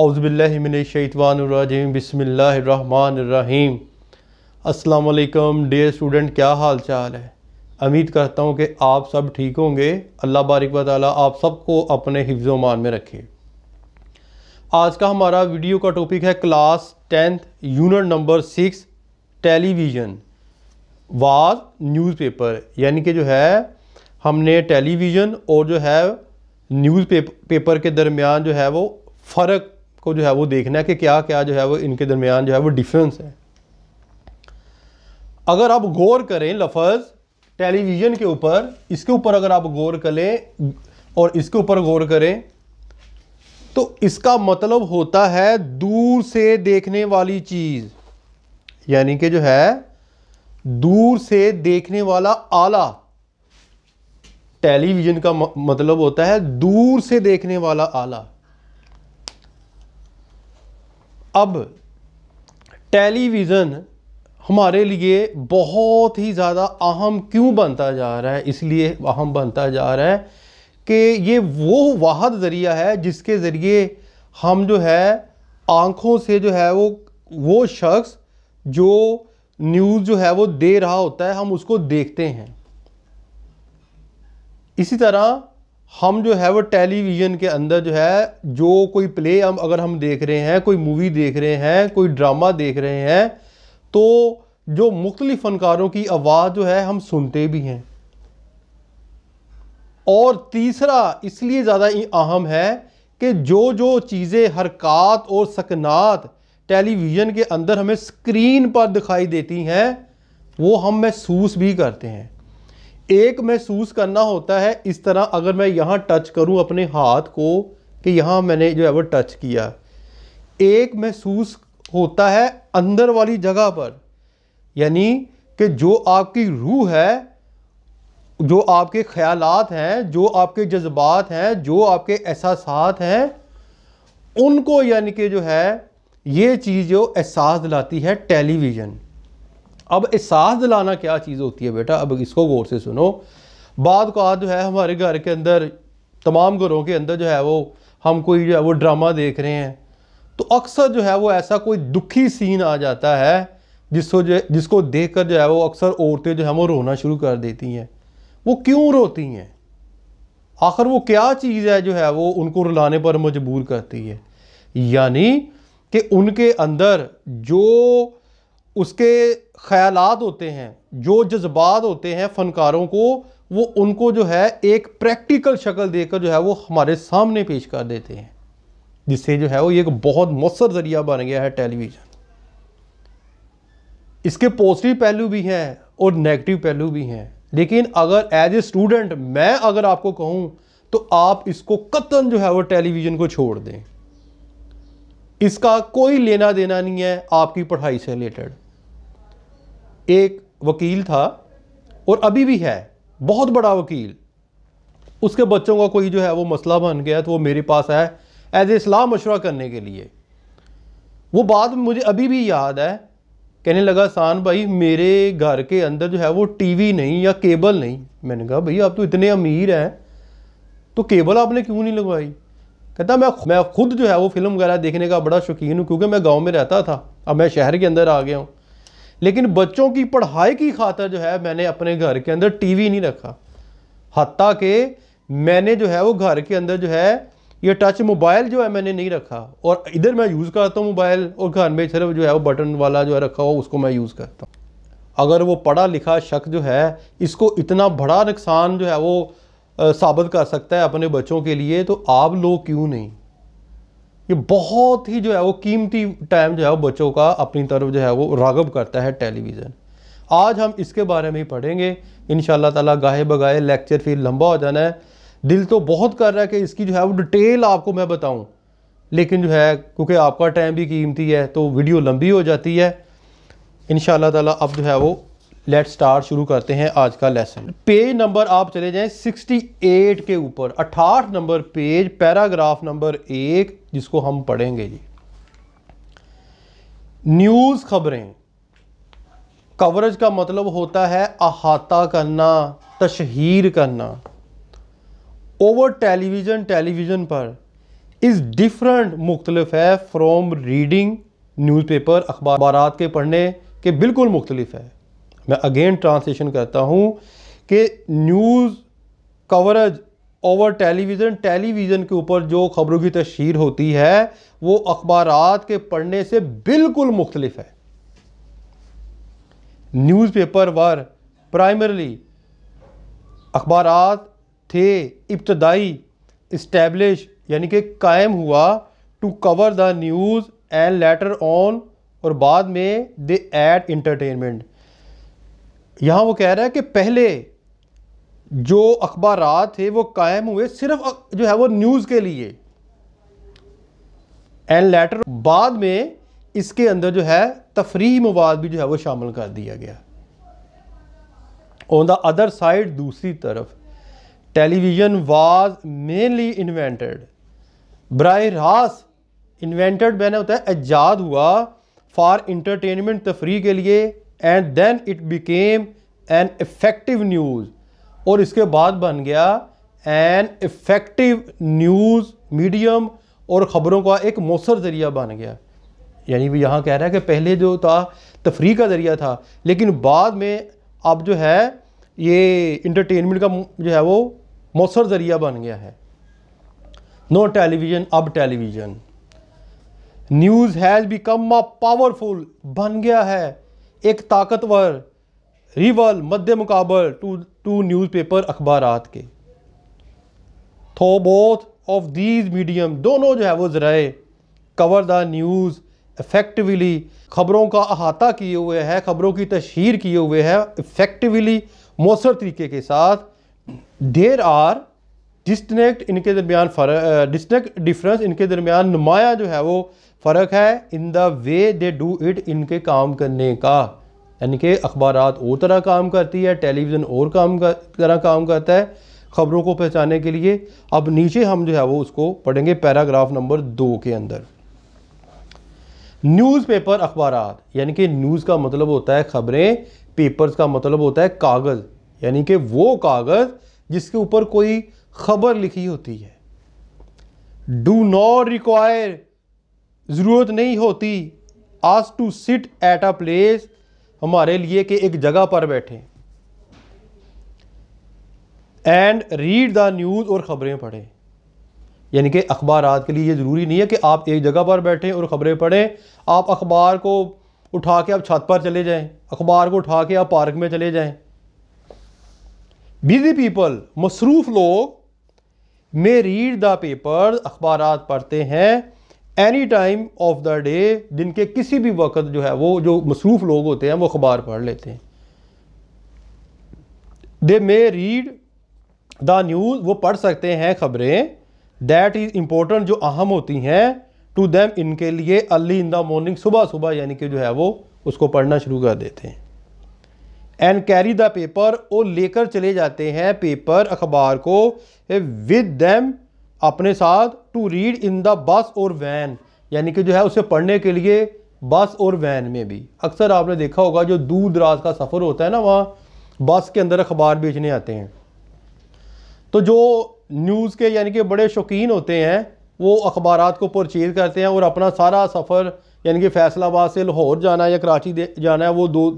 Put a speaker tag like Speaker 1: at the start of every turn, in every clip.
Speaker 1: अवज़बिल्लिमिनशवानरजीम बसमीम असलकम day student क्या हाल चाल है उम्मीद करता हूँ कि आप सब ठीक होंगे अल्लाह बारिक वाली आप सबको अपने हिफ्ज़ मान में रखे आज का हमारा वीडियो का टॉपिक है class tenth unit number six television was newspaper यानी कि जो है हमने टेलीविज़न और जो है न्यूज़ पेपर के दरमियान जो है वो फ़र्क को जो है वो देखना है कि क्या क्या जो है वो इनके दरमियान जो है वो डिफरेंस है अगर आप गौर करें लफज टेलीविज़न के ऊपर इसके ऊपर अगर आप गौर करें और इसके ऊपर गौर करें तो इसका मतलब होता है दूर से देखने वाली चीज़ यानी कि जो है दूर से देखने वाला आला टेलीविज़न का मतलब होता है दूर से देखने वाला आला अब टेलीविज़न हमारे लिए बहुत ही ज़्यादा अहम क्यों बनता जा रहा है इसलिए अहम बनता जा रहा है कि ये वो वाहद ज़रिया है जिसके ज़रिए हम जो है आँखों से जो है वो वो शख्स जो न्यूज़ जो है वो दे रहा होता है हम उसको देखते हैं इसी तरह हम जो है वो टेलीविज़न के अंदर जो है जो कोई प्ले हम अगर हम देख रहे हैं कोई मूवी देख रहे हैं कोई ड्रामा देख रहे हैं तो जो मुख्तलि फ़नकारों की आवाज़ जो है हम सुनते भी हैं और तीसरा इसलिए ज़्यादा अहम है कि जो जो चीज़ें हरकत और सकनात टेलीविज़न के अंदर हमें स्क्रीन पर दिखाई देती हैं वो हम महसूस भी करते हैं एक महसूस करना होता है इस तरह अगर मैं यहाँ टच करूँ अपने हाथ को कि यहाँ मैंने जो है वो टच किया एक महसूस होता है अंदर वाली जगह पर यानी कि जो आपकी रूह है जो आपके ख्यालात हैं जो आपके जज्बात हैं जो आपके एहसास हैं उनको यानी कि जो है ये चीज़ जो एहसास दिलाती है टेलीविज़न अब एहसास दिलाना क्या चीज़ होती है बेटा अब इसको गौर से सुनो बाद का जो है हमारे घर के अंदर तमाम घरों के अंदर जो है वो हम कोई जो है वो ड्रामा देख रहे हैं तो अक्सर जो है वो ऐसा कोई दुखी सीन आ जाता है जिसको जो जिसको देख कर जो है वो अक्सर औरतें जो है वो रोना शुरू कर देती हैं वो क्यों रोती हैं आखिर वो क्या चीज़ है जो है वो उनको रुलाने पर मजबूर करती है यानी कि उनके अंदर जो उसके ख्याल होते हैं जो जज्बात होते हैं फ़नकारों को वो उनको जो है एक प्रैक्टिकल शक्ल देकर जो है वो हमारे सामने पेश कर देते हैं जिससे जो है वो एक बहुत मौसर ज़रिया बन गया है टेलीविज़न इसके पॉजिटिव पहलू भी हैं और नेगेटिव पहलू भी हैं लेकिन अगर एज ए स्टूडेंट मैं अगर आपको कहूँ तो आप इसको कतन जो है वो टेलीविज़न को छोड़ दें इसका कोई लेना देना नहीं है आपकी पढ़ाई से रिलेटेड एक वकील था और अभी भी है बहुत बड़ा वकील उसके बच्चों का कोई जो है वो मसला बन गया तो वो मेरे पास है एज ए सलाह मशवरा करने के लिए वो बात मुझे अभी भी याद है कहने लगा सान भाई मेरे घर के अंदर जो है वो टीवी नहीं या केबल नहीं मैंने कहा भाई आप तो इतने अमीर हैं तो केबल आपने क्यों नहीं लगवाई कहता मैं मैं खुद जो है वो फिल्म वगैरह देखने का बड़ा शौकीन हूँ क्योंकि मैं गांव में रहता था अब मैं शहर के अंदर आ गया हूँ लेकिन बच्चों की पढ़ाई की खातर जो है मैंने अपने घर के अंदर टीवी नहीं रखा हती के मैंने जो है वो घर के अंदर जो है ये टच मोबाइल जो है मैंने नहीं रखा और इधर मैं यूज़ करता हूँ मोबाइल और घर में सिर्फ जो है वो बटन वाला जो है रखा हुआ उसको मैं यूज़ करता हूँ अगर वो पढ़ा लिखा शख्स जो है इसको इतना बड़ा नुकसान जो है वो साबित कर सकता है अपने बच्चों के लिए तो आप लोग क्यों नहीं ये बहुत ही जो है वो कीमती टाइम जो है वो बच्चों का अपनी तरफ जो है वो रागब करता है टेलीविज़न आज हम इसके बारे में ही पढ़ेंगे इन ताला गाहे बगाए लेक्चर फिर लंबा हो जाना है दिल तो बहुत कर रहा है कि इसकी जो है वो डिटेल आपको मैं बताऊं लेकिन जो है क्योंकि आपका टाइम भी कीमती है तो वीडियो लंबी हो जाती है इन ताला अब जो है वो लेट स्टार्ट शुरू करते हैं आज का लेसन पेज नंबर आप चले जाएं 68 के ऊपर 68 नंबर पेज पैराग्राफ नंबर एक जिसको हम पढ़ेंगे जी न्यूज़ खबरें कवरेज का मतलब होता है अहाता करना तशहीर करना ओवर टेलीविज़न टेलीविज़न पर इज़ डिफरेंट मुख्तलफ है फ्रॉम रीडिंग न्यूज़पेपर अखबार के पढ़ने के बिल्कुल मुख्तलिफ है मैं अगेन ट्रांसलेशन करता हूँ कि news coverage over television television के ऊपर जो ख़बरों की तशहर होती है वो अखबार के पढ़ने से बिल्कुल मुख्तलिफ है न्यूज़ पेपर वर प्राइमरली अखबार थे इब्तदाई इस्टेब्लिश यानी कि कायम हुआ to cover the news and later on और बाद में दे एट इंटरटेनमेंट यहाँ वो कह रहा है कि पहले जो अखबार थे वो कायम हुए सिर्फ जो है वो न्यूज़ के लिए एंड लेटर बाद में इसके अंदर जो है तफरी मवाद भी जो है वो शामिल कर दिया गया ऑन द अदर साइड दूसरी तरफ टेलीविज़न वाज मेनली इन्वेंटेड बर रास इन्वेंटेड मैंने होता है ऐजाद हुआ फॉर इंटरटेनमेंट तफरी के लिए and then it became an effective news और इसके बाद बन गया एन इफ़ेक्टिव न्यूज़ मीडियम और ख़बरों का एक मौसर ज़रिया बन गया यानी भी यहाँ कह रहा है कि पहले जो था तफरी का ज़रिया था लेकिन बाद में अब जो है ये इंटरटेनमेंट का जो है वो मौसर ज़रिया बन गया है नो टेलीविज़न अब television news has become a powerful बन गया है एक ताकतवर रिवल मध्य मुकाबल टू टू न्यूज़पेपर अखबार के थो बोथ ऑफ दीज मीडियम दोनों जो है वो ज़राए कवर द न्यूज़ इफ़ेक्टिवली ख़बरों का अहाता किए हुए है ख़बरों की तशहर किए हुए है इफ़ेक्टिवली मौसर तरीके के साथ देर आर डिस्टनेक्ट इनके दरमियान फर डिस्टनेक्ट डिफरेंस इनके दरमियान नुमाया जो है वो फ़र्क है in the way they do it इनके काम करने का यानी कि अखबार और तरह काम करती है टेलीविज़न और काम कर, तरह काम करता है ख़बरों को पहचाने के लिए अब नीचे हम जो है वो उसको पढ़ेंगे पैराग्राफ नंबर दो के अंदर न्यूज़पेपर अखबार यानी कि न्यूज़ का मतलब होता है ख़बरें पेपर्स का मतलब होता है कागज़ यानी कि वो कागज़ जिसके ऊपर कोई ख़बर लिखी होती है डू नॉट रिक्वायर ज़रूरत नहीं होती आज to sit at a place हमारे लिए कि एक जगह पर बैठें एंड रीड द न्यूज़ और ख़बरें पढ़ें यानी कि अखबार के लिए ये ज़रूरी नहीं है कि आप एक जगह पर बैठें और ख़बरें पढ़ें आप अखबार को उठा के आप छत पर चले जाएं अखबार को उठा के आप पार्क में चले जाएं बिजी पीपल मसरूफ़ लोग मे रीड द पेपर अखबार पढ़ते हैं any time of the day दिन के किसी भी वक्त जो है वो जो मसरूफ़ लोग होते हैं वो अखबार पढ़ लेते हैं they may read the news वो पढ़ सकते हैं ख़बरें दैट इज़ इम्पोर्टेंट जो अहम होती हैं टू दैम इनके लिए अर्ली इन द मॉर्निंग सुबह सुबह यानी कि जो है वो उसको पढ़ना शुरू कर देते हैं एंड कैरी द पेपर वो लेकर चले जाते हैं पेपर अखबार को विद दैम अपने साथ to read in the bus और वैन यानी कि जो है उसे पढ़ने के लिए बस और वैन में भी अक्सर आपने देखा होगा जो दूर दराज का सफ़र होता है ना वहाँ बस के अंदर अखबार बेचने आते हैं तो जो न्यूज़ के यानी कि बड़े शौकीन होते हैं वो अखबार को परचेज़ करते हैं और अपना सारा सफ़र यानी कि फैसलाबाद से लाहौर जाना है या कराची जाना है वो दो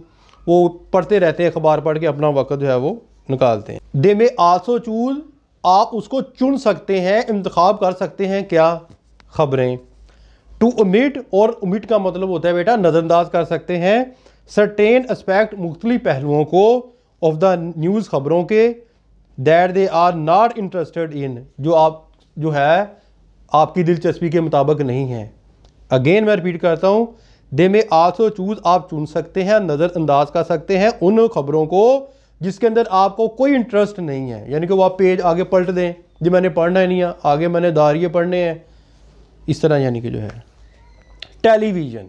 Speaker 1: वो पढ़ते रहते हैं अखबार पढ़ के अपना वक्त जो है वो निकालते हैं दे मे आसो चूज़ आप उसको चुन सकते हैं इंतखब कर सकते हैं क्या खबरें टू उमिट और उमिट का मतलब होता है बेटा नज़रअंदाज कर सकते हैं सर्टेन एस्पेक्ट मुख्तलि पहलुओं को ऑफ द न्यूज़ खबरों के that they are not interested in जो आप जो है आपकी दिलचस्पी के मुताबिक नहीं है अगेन मैं रिपीट करता हूँ दे में आसो चूज़ आप चुन सकते हैं नज़रअंदाज कर सकते हैं उन खबरों को जिसके अंदर आपको कोई इंटरेस्ट नहीं है यानी कि वो आप पेज आगे पलट दें जी मैंने पढ़ना नहीं है आगे मैंने दारिये पढ़ने हैं इस तरह यानी कि जो है television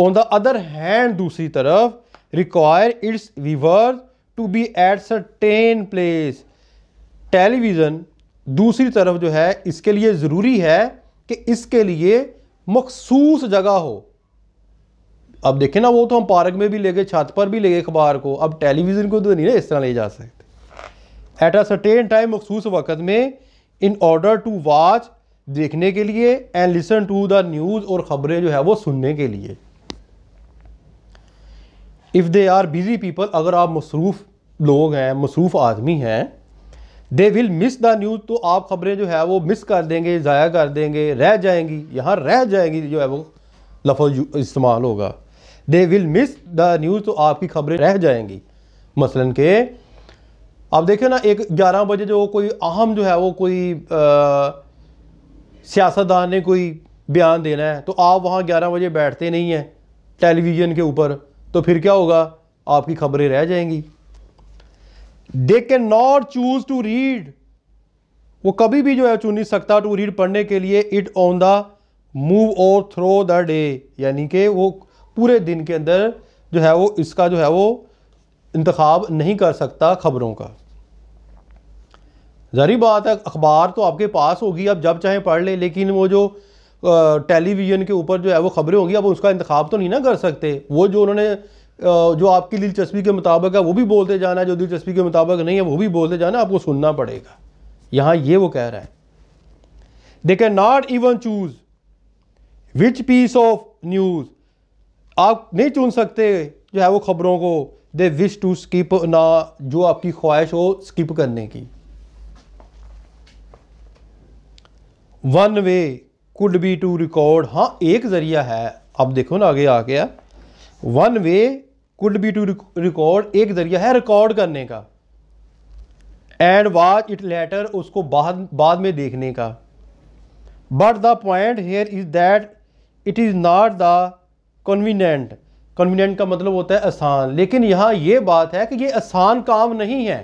Speaker 1: on the other hand दूसरी तरफ require its viewer to be at certain place television दूसरी तरफ जो है इसके लिए ज़रूरी है कि इसके लिए मखसूस जगह हो अब देखे ना वो तो हम पार्क में भी ले गए छत पर भी ले गए अखबार को अब टेलीविज़न को तो नहीं ना इस तरह ले जा सकते एट अ सर्टेन टाइम मखसूस वक्त में इन ऑर्डर टू वाच देखने के लिए and listen to the news और ख़बरें जो है वो सुनने के लिए if they are busy people अगर आप मसरूफ़ लोग हैं मसरूफ़ आदमी हैं they will miss the news तो आप ख़बरें जो है वो मिस कर देंगे ज़ाया कर देंगे रह जाएंगी यहाँ रह जाएंगी जो है वो लफ इस्तेमाल होगा they will miss the news तो आपकी खबरें रह जाएंगी मसलन के अब देखे ना एक ग्यारह बजे जो कोई अहम जो है वो कोई सियासतदान ने कोई बयान देना है तो आप वहाँ ग्यारह बजे बैठते नहीं हैं टेलीविज़न के ऊपर तो फिर क्या होगा आपकी खबरें रह जाएंगी they can not choose to read वो कभी भी जो है चुन नहीं सकता टू रीड पढ़ने के लिए इट ऑन द मूव और थ्रो द डे यानी कि वो पूरे दिन के अंदर जो है वो इसका जो है वो इंतखब नहीं कर सकता ख़बरों का जहरी बात है अखबार तो आपके पास होगी आप जब चाहें पढ़ लें लेकिन वो जो टेलीविज़न के ऊपर जो है वो ख़बरें होंगी आप उसका इंतखब तो नहीं ना कर सकते वो जो उन्होंने जो आपकी दिलचस्पी के मुताबिक है वो भी बोलते जाना है जो दिलचस्पी के मुताबिक नहीं है वो भी बोलते जाना आपको सुनना पड़ेगा यहाँ ये वो कह रहा है they can not even choose which piece of news आप नहीं चुन सकते जो है वो ख़बरों को दे विश टू स्किप ना जो आपकी ख्वाहिश हो स्किप करने की one way could be to record हाँ एक ज़रिया है आप देखो ना आगे आ गया one way could be to record एक ज़रिया है रिकॉर्ड करने का एंड वाच इट लेटर उसको बाद बाद में देखने का but the point here is that it is not the convenient convenient का मतलब होता है आसान लेकिन यहाँ ये बात है कि ये आसान काम नहीं है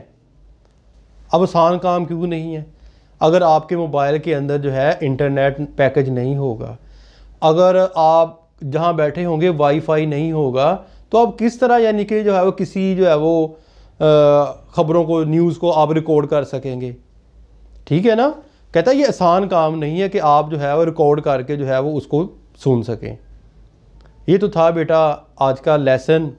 Speaker 1: अब आसान काम क्यों नहीं है अगर आपके मोबाइल के अंदर जो है इंटरनेट पैकेज नहीं होगा अगर आप जहाँ बैठे होंगे वाईफाई नहीं होगा तो आप किस तरह यानी कि जो है वो किसी जो है वो ख़बरों को न्यूज़ को आप रिकॉर्ड कर सकेंगे ठीक है ना कहता है ये आसान काम नहीं है कि आप जो है वो रिकॉर्ड करके जो है वो उसको सुन सकें ये तो था बेटा आज का लेसन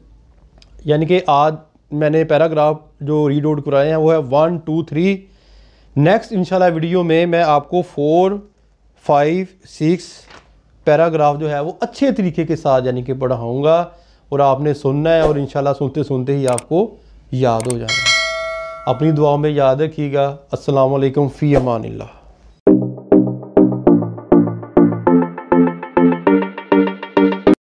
Speaker 1: यानी कि आज मैंने पैराग्राफ जो रीड आउट कराए हैं वो है वन टू थ्री नेक्स्ट इंशाल्लाह वीडियो में मैं आपको फ़ोर फाइव सिक्स पैराग्राफ जो है वो अच्छे तरीके के साथ यानी कि पढ़ाऊँगा और आपने सुनना है और इंशाल्लाह सुनते सुनते ही आपको याद हो जाना अपनी दुआ में याद रखिएगा असलकम फ़ी अमान ला